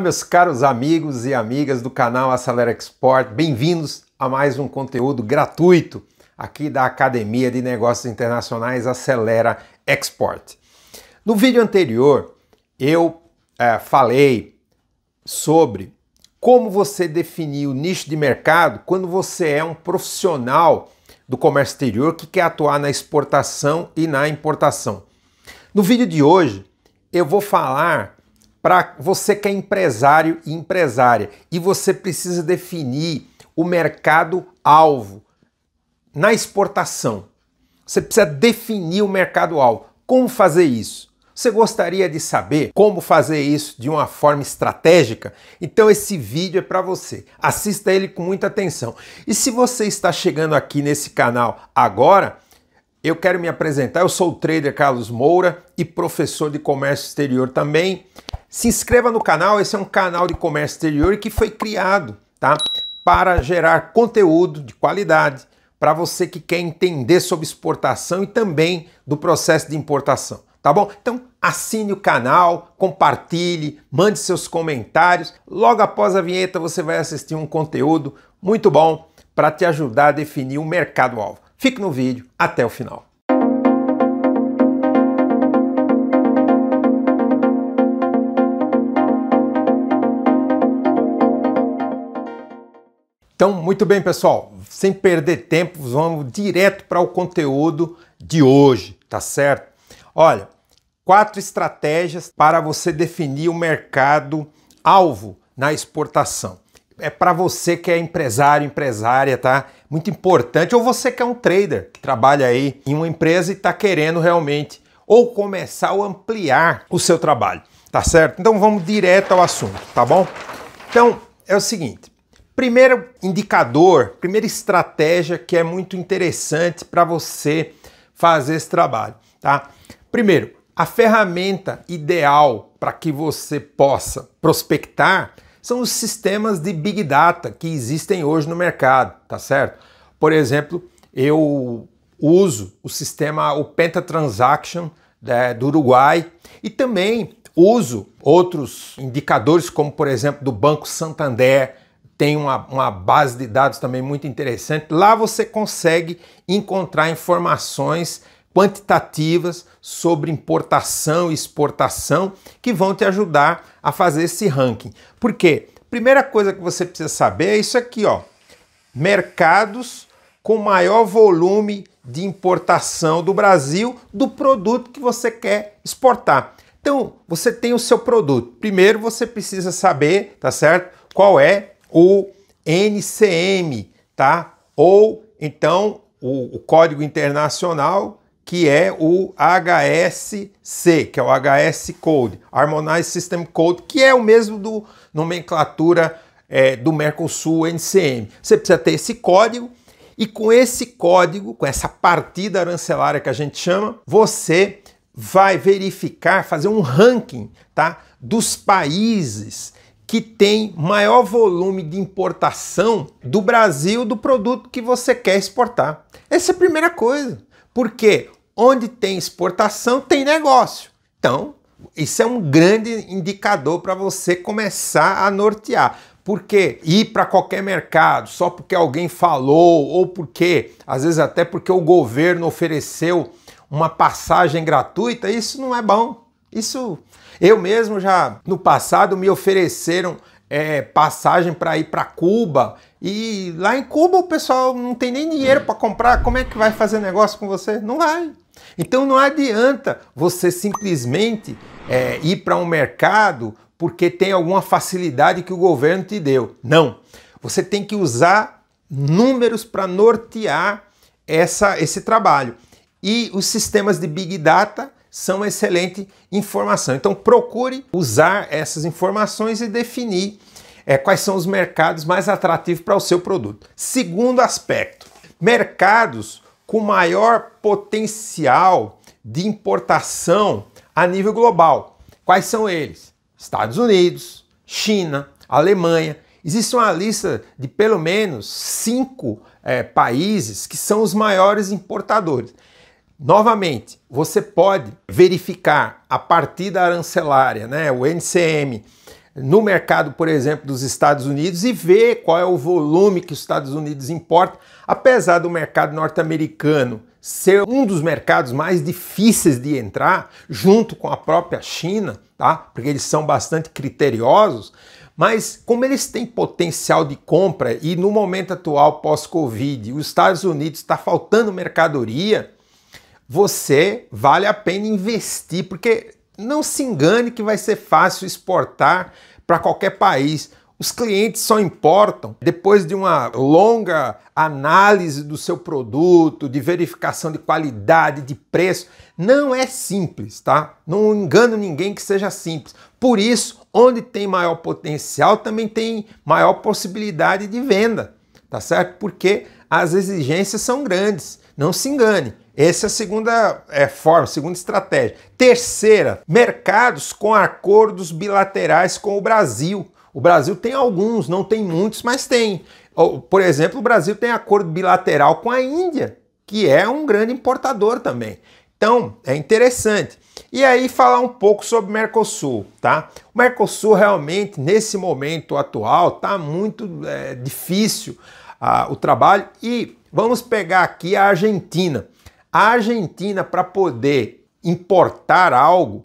Meus caros amigos e amigas do canal Acelera Export, bem-vindos a mais um conteúdo gratuito aqui da Academia de Negócios Internacionais Acelera Export. No vídeo anterior, eu é, falei sobre como você definir o nicho de mercado quando você é um profissional do comércio exterior que quer atuar na exportação e na importação. No vídeo de hoje, eu vou falar para você que é empresário e empresária e você precisa definir o mercado alvo na exportação. Você precisa definir o mercado alvo. Como fazer isso? Você gostaria de saber como fazer isso de uma forma estratégica? Então esse vídeo é para você. Assista ele com muita atenção. E se você está chegando aqui nesse canal agora, eu quero me apresentar. Eu sou o trader Carlos Moura e professor de comércio exterior também. Se inscreva no canal, esse é um canal de comércio exterior que foi criado tá? para gerar conteúdo de qualidade para você que quer entender sobre exportação e também do processo de importação, tá bom? Então assine o canal, compartilhe, mande seus comentários. Logo após a vinheta você vai assistir um conteúdo muito bom para te ajudar a definir o um mercado-alvo. Fique no vídeo até o final. Então, muito bem, pessoal, sem perder tempo, vamos direto para o conteúdo de hoje, tá certo? Olha, quatro estratégias para você definir o mercado alvo na exportação. É para você que é empresário, empresária, tá? Muito importante, ou você que é um trader, que trabalha aí em uma empresa e está querendo realmente ou começar ou ampliar o seu trabalho, tá certo? Então vamos direto ao assunto, tá bom? Então, é o seguinte, Primeiro indicador, primeira estratégia que é muito interessante para você fazer esse trabalho, tá? Primeiro, a ferramenta ideal para que você possa prospectar são os sistemas de Big Data que existem hoje no mercado, tá certo? Por exemplo, eu uso o sistema o Penta Transaction né, do Uruguai e também uso outros indicadores como por exemplo do Banco Santander, tem uma, uma, base de dados também muito interessante. Lá você consegue encontrar informações quantitativas sobre importação e exportação que vão te ajudar a fazer esse ranking. Por quê? Primeira coisa que você precisa saber é isso aqui, ó. Mercados com maior volume de importação do Brasil do produto que você quer exportar. Então, você tem o seu produto. Primeiro você precisa saber, tá certo? Qual é o NCM, tá? Ou então o, o código internacional que é o HSC, que é o HS Code, Harmonized System Code, que é o mesmo do nomenclatura é, do Mercosul NCM. Você precisa ter esse código e com esse código, com essa partida arancelária que a gente chama, você vai verificar, fazer um ranking, tá, dos países que tem maior volume de importação do Brasil do produto que você quer exportar. Essa é a primeira coisa, porque onde tem exportação tem negócio. Então, isso é um grande indicador para você começar a nortear. Porque ir para qualquer mercado só porque alguém falou ou porque, às vezes até porque o governo ofereceu uma passagem gratuita, isso não é bom. Isso eu mesmo já no passado me ofereceram é, passagem para ir para Cuba e lá em Cuba o pessoal não tem nem dinheiro para comprar. Como é que vai fazer negócio com você? Não vai. Então não adianta você simplesmente é, ir para um mercado porque tem alguma facilidade que o governo te deu. Não. Você tem que usar números para nortear essa, esse trabalho. E os sistemas de Big Data são excelente informação. Então procure usar essas informações e definir é, quais são os mercados mais atrativos para o seu produto. Segundo aspecto, mercados com maior potencial de importação a nível global. Quais são eles? Estados Unidos, China, Alemanha. Existe uma lista de pelo menos cinco é, países que são os maiores importadores. Novamente, você pode verificar a partida arancelária, né, o NCM, no mercado, por exemplo, dos Estados Unidos e ver qual é o volume que os Estados Unidos importa, apesar do mercado norte-americano ser um dos mercados mais difíceis de entrar, junto com a própria China, tá? Porque eles são bastante criteriosos, mas como eles têm potencial de compra e no momento atual pós-Covid, os Estados Unidos está faltando mercadoria, você vale a pena investir, porque não se engane que vai ser fácil exportar para qualquer país. Os clientes só importam depois de uma longa análise do seu produto, de verificação de qualidade, de preço. Não é simples, tá? Não engano ninguém que seja simples. Por isso, onde tem maior potencial também tem maior possibilidade de venda, tá certo? Porque as exigências são grandes. Não se engane. Essa é a segunda é, forma, segunda estratégia. Terceira, mercados com acordos bilaterais com o Brasil. O Brasil tem alguns, não tem muitos, mas tem. Por exemplo, o Brasil tem acordo bilateral com a Índia, que é um grande importador também. Então, é interessante. E aí falar um pouco sobre o Mercosul, tá? O Mercosul realmente, nesse momento atual, tá muito é, difícil ah, o trabalho. E vamos pegar aqui a Argentina. A Argentina, para poder importar algo,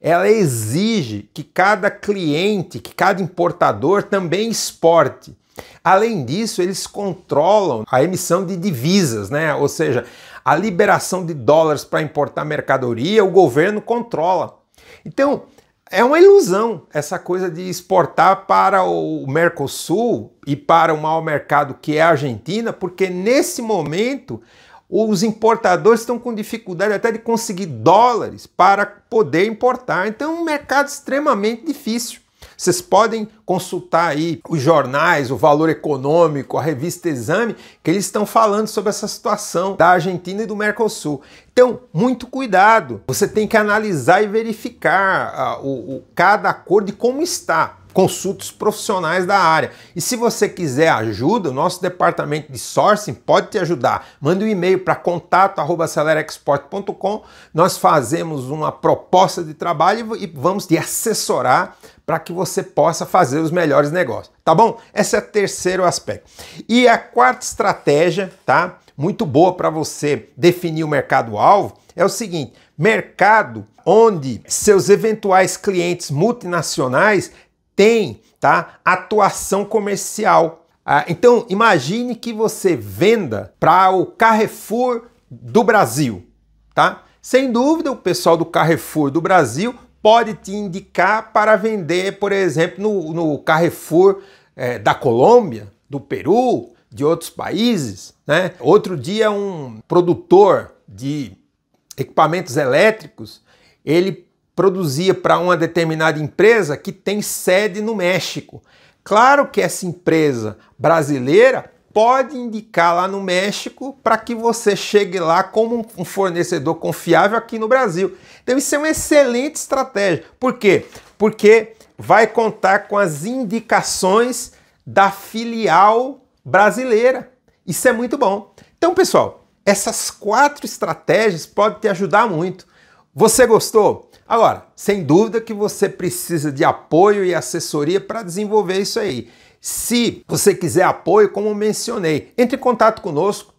ela exige que cada cliente, que cada importador também exporte. Além disso, eles controlam a emissão de divisas, né? ou seja, a liberação de dólares para importar mercadoria, o governo controla. Então, é uma ilusão essa coisa de exportar para o Mercosul e para o mau mercado que é a Argentina, porque nesse momento os importadores estão com dificuldade até de conseguir dólares para poder importar. Então é um mercado extremamente difícil. Vocês podem consultar aí os jornais, o Valor Econômico, a revista Exame, que eles estão falando sobre essa situação da Argentina e do Mercosul. Então, muito cuidado. Você tem que analisar e verificar uh, o, o, cada acordo e como está consultos profissionais da área. E se você quiser ajuda, o nosso departamento de sourcing pode te ajudar. Manda um e-mail para contato@celerexport.com. Nós fazemos uma proposta de trabalho e vamos te assessorar para que você possa fazer os melhores negócios, tá bom? Esse é o terceiro aspecto. E a quarta estratégia, tá? Muito boa para você definir o mercado-alvo é o seguinte: mercado onde seus eventuais clientes multinacionais tem tá, atuação comercial. Ah, então, imagine que você venda para o Carrefour do Brasil, tá? Sem dúvida, o pessoal do Carrefour do Brasil pode te indicar para vender, por exemplo, no, no Carrefour é, da Colômbia, do Peru, de outros países. Né? Outro dia, um produtor de equipamentos elétricos, ele produzia para uma determinada empresa que tem sede no México. Claro que essa empresa brasileira pode indicar lá no México para que você chegue lá como um fornecedor confiável aqui no Brasil. Então isso é uma excelente estratégia. Por quê? Porque vai contar com as indicações da filial brasileira. Isso é muito bom. Então, pessoal, essas quatro estratégias podem te ajudar muito. Você gostou? Agora, sem dúvida que você precisa de apoio e assessoria para desenvolver isso aí. Se você quiser apoio, como mencionei, entre em contato conosco,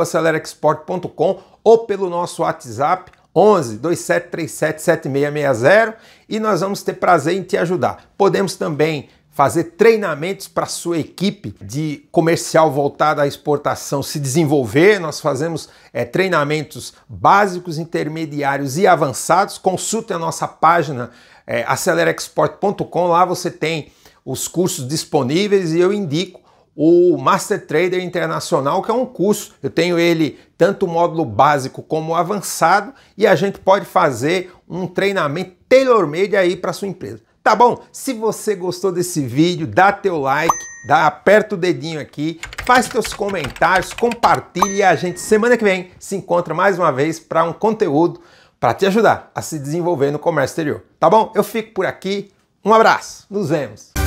acelerexport.com ou pelo nosso WhatsApp 11 2737 7660 e nós vamos ter prazer em te ajudar. Podemos também fazer treinamentos para sua equipe de comercial voltada à exportação se desenvolver. Nós fazemos é, treinamentos básicos, intermediários e avançados. Consulte a nossa página é, acelerexport.com. Lá você tem os cursos disponíveis e eu indico o Master Trader Internacional, que é um curso. Eu tenho ele tanto o módulo básico como avançado e a gente pode fazer um treinamento tailor-made aí para sua empresa. Tá bom? Se você gostou desse vídeo, dá teu like, dá, aperta o dedinho aqui, faz teus comentários, compartilha a gente semana que vem se encontra mais uma vez para um conteúdo para te ajudar a se desenvolver no comércio exterior. Tá bom? Eu fico por aqui. Um abraço. Nos vemos.